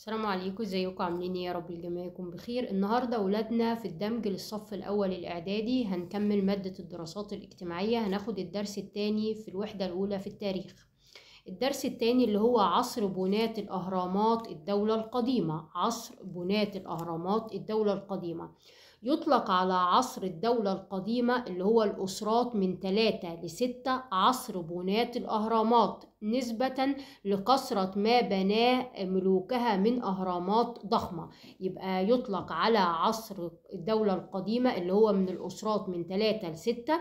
السلام عليكم ازيكم عاملين ايه يا رب الجميع يكون بخير النهارده ولادنا في الدمج للصف الاول الاعدادي هنكمل ماده الدراسات الاجتماعيه هناخد الدرس الثاني في الوحده الاولى في التاريخ الدرس الثاني اللي هو عصر بناة الاهرامات الدوله القديمه عصر بناة الاهرامات الدوله القديمه يطلق على عصر الدولة القديمة اللي هو الأسرات من 3 ل 6 عصر بناة الأهرامات نسبة لكثرة ما بناه ملوكها من أهرامات ضخمة يبقى يطلق على عصر الدولة القديمة اللي هو من الأسرات من 3 ل 6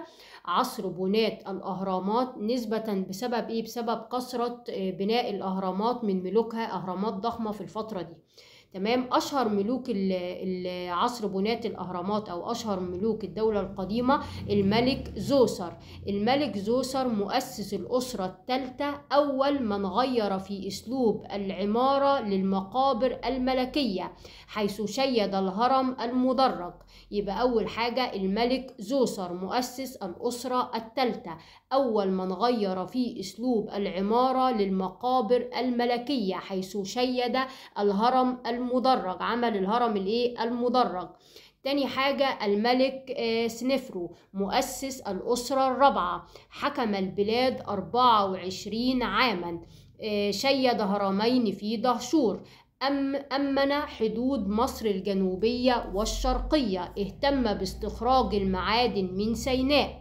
عصر بناة الأهرامات نسبة بسبب إيه؟ بسبب كثرة بناء الأهرامات من ملوكها أهرامات ضخمة في الفترة دي تمام اشهر ملوك العصر بناة الاهرامات او اشهر ملوك الدولة القديمة الملك زوسر الملك زوسر مؤسس الاسرة الثالثة اول من غير في اسلوب العمارة للمقابر الملكية حيث شيد الهرم المدرج يبقى اول حاجة الملك زوسر مؤسس الاسرة الثالثة اول من غير في اسلوب العمارة للمقابر الملكية حيث شيد الهرم المدرج عمل الهرم الايه المدرج تاني حاجة الملك آه، سنفرو مؤسس الأسرة الرابعة حكم البلاد 24 عاما آه، شيد هرمين في دهشور أمن حدود مصر الجنوبية والشرقية اهتم باستخراج المعادن من سيناء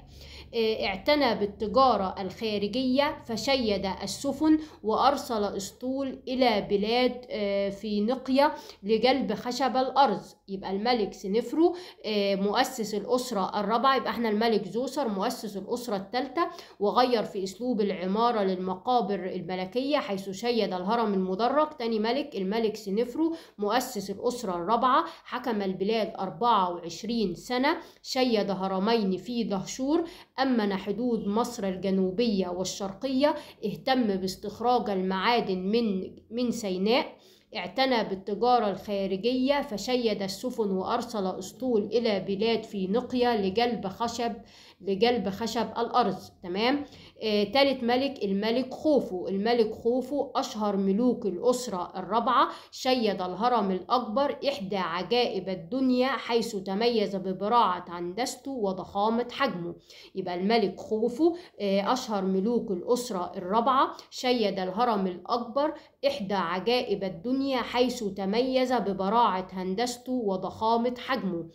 آه، اعتنى بالتجارة الخارجية فشيد السفن وأرسل أسطول إلى بلاد آه، فينيقيا لجلب خشب الأرض يبقى الملك سنفرو آه، مؤسس الأسرة الرابعة يبقى احنا الملك زوسر مؤسس الأسرة الثالثة وغير في أسلوب العمارة للمقابر الملكية حيث شيد الهرم المدرج تاني ملك الملك سنفرو مؤسس الأسرة الرابعة حكم البلاد 24 سنة شيد هرمين في دهشور أمن حدود مصر الجنوبية والشرقية اهتم باستخراج المعادن من من سيناء اعتنى بالتجارة الخارجية فشيد السفن وأرسل أسطول إلى بلاد فينيقيا لجلب خشب لجلب خشب الأرض تمام آه تالت ملك الملك خوفو الملك خوفو أشهر ملوك الأسرة الرابعة شيد الهرم الأكبر إحدى عجائب الدنيا حيث تميز ببراعة هندسته وضخامة حجمه يبقى الملك خوفو آه أشهر ملوك الأسرة الرابعة شيد الهرم الأكبر إحدى عجائب الدنيا حيث تميز ببراعة هندسته وضخامة حجمه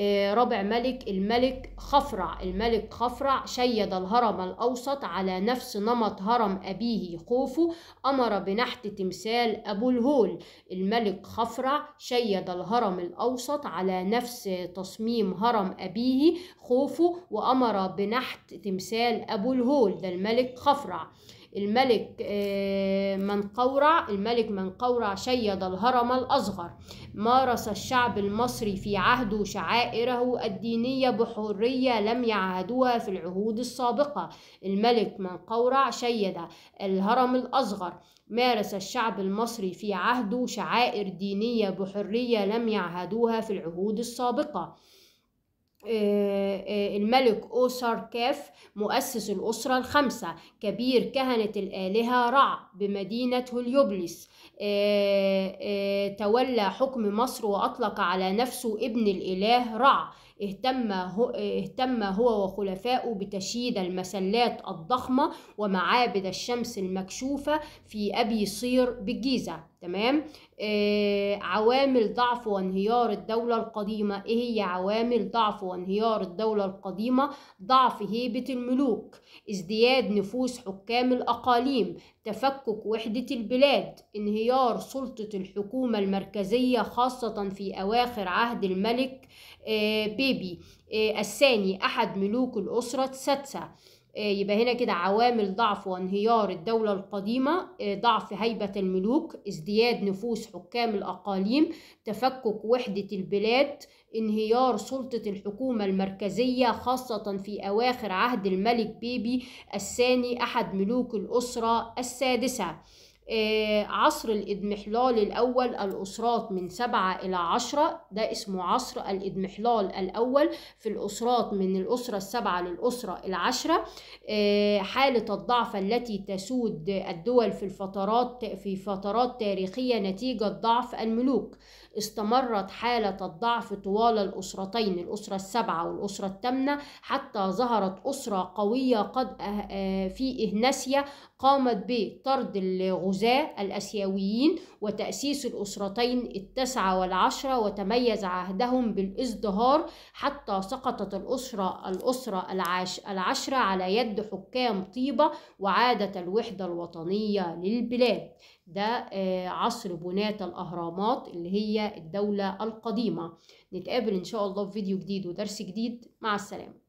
آه، رابع ملك الملك خفرع الملك خفرع شيد الهرم الأوسط على نفس نمط هرم أبيه خوفو أمر بنحت تمثال أبو الهول الملك خفرع شيد الهرم الأوسط على نفس تصميم هرم أبيه خوفو وأمر بنحت تمثال أبو الهول ده الملك خفرع الملك آه، منقورع الملك منقورع شيد الهرم الأصغر مارس الشعب المصري في عهده شعائره الدينية بحرية لم يعهدوها في العهود السابقة الملك منقورع شيد الهرم الأصغر مارس الشعب المصري في عهده شعائر دينية بحرية لم يعهدوها في العهود السابقة آه، آه، الملك أوسر كاف مؤسس الأسرة الخمسة كبير كهنة الآلهة رع بمدينة هليوبلس آه، تولى حكم مصر وأطلق على نفسه ابن الإله رع اهتم هو, اهتم هو وخلفائه بتشييد المسلات الضخمة ومعابد الشمس المكشوفة في أبي صير بالجيزة تمام آه عوامل ضعف وانهيار الدولة القديمة ايه هي عوامل ضعف وانهيار الدولة القديمة ضعف هيبة الملوك ازدياد نفوس حكام الأقاليم تفكك وحدة البلاد انهيار سلطة الحكومة المركزية خاصة في أواخر عهد الملك آه بيبي آه الثاني أحد ملوك الأسرة السادسة آه، يبقى هنا كده عوامل ضعف وانهيار الدولة القديمة آه، ضعف هيبة الملوك ازدياد نفوس حكام الأقاليم تفكك وحدة البلاد انهيار سلطة الحكومة المركزية خاصة في أواخر عهد الملك بيبي الثاني أحد ملوك الأسرة السادسة آه، عصر الإضمحلال الأول الأسرات من سبعة إلى عشرة ده اسمه عصر الإضمحلال الأول في الأسرات من الأسرة السبعة للأسرة العشرة آه، حالة الضعف التي تسود الدول في الفترات في فترات تاريخية نتيجة ضعف الملوك استمرت حالة الضعف طوال الأسرتين الأسرة السبعة والأسرة الثامنة حتى ظهرت أسرة قوية قد أه، أه، في إهناسيا قامت بطرد الغزاة الأسيويين وتأسيس الأسرتين التسعة والعشرة وتميز عهدهم بالازدهار حتى سقطت الأسرة الأسرة العاش العشرة على يد حكام طيبة وعادت الوحدة الوطنية للبلاد ده آه، عصر بناة الأهرامات اللي هي الدولة القديمة نتقابل إن شاء الله في فيديو جديد ودرس جديد مع السلامة